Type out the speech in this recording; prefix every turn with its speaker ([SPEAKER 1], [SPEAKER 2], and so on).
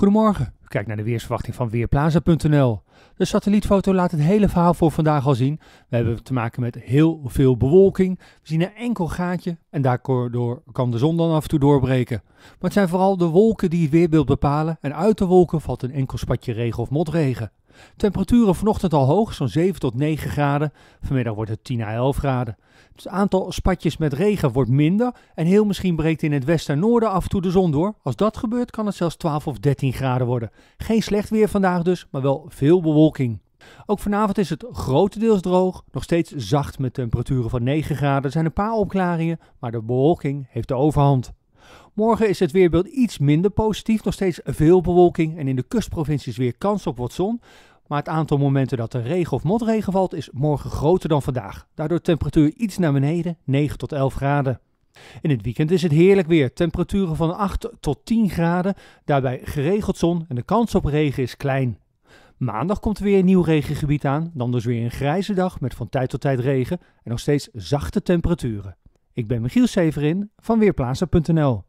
[SPEAKER 1] Goedemorgen, Kijk naar de weersverwachting van Weerplaza.nl. De satellietfoto laat het hele verhaal voor vandaag al zien. We hebben te maken met heel veel bewolking. We zien een enkel gaatje en daardoor kan de zon dan af en toe doorbreken. Maar het zijn vooral de wolken die het weerbeeld bepalen en uit de wolken valt een enkel spatje regen of motregen. Temperaturen vanochtend al hoog, zo'n 7 tot 9 graden. Vanmiddag wordt het 10 à 11 graden. Dus het aantal spatjes met regen wordt minder en heel misschien breekt in het westen noorden af en toe de zon door. Als dat gebeurt kan het zelfs 12 of 13 graden worden. Geen slecht weer vandaag dus, maar wel veel bewolking. Ook vanavond is het grotendeels droog, nog steeds zacht met temperaturen van 9 graden. Er zijn een paar opklaringen, maar de bewolking heeft de overhand. Morgen is het weerbeeld iets minder positief, nog steeds veel bewolking en in de kustprovincies weer kans op wat zon. Maar het aantal momenten dat er regen of motregen valt is morgen groter dan vandaag. Daardoor temperatuur iets naar beneden, 9 tot 11 graden. In het weekend is het heerlijk weer. Temperaturen van 8 tot 10 graden. Daarbij geregeld zon en de kans op regen is klein. Maandag komt weer een nieuw regengebied aan. Dan dus weer een grijze dag met van tijd tot tijd regen en nog steeds zachte temperaturen. Ik ben Michiel Severin van Weerplaatsen.nl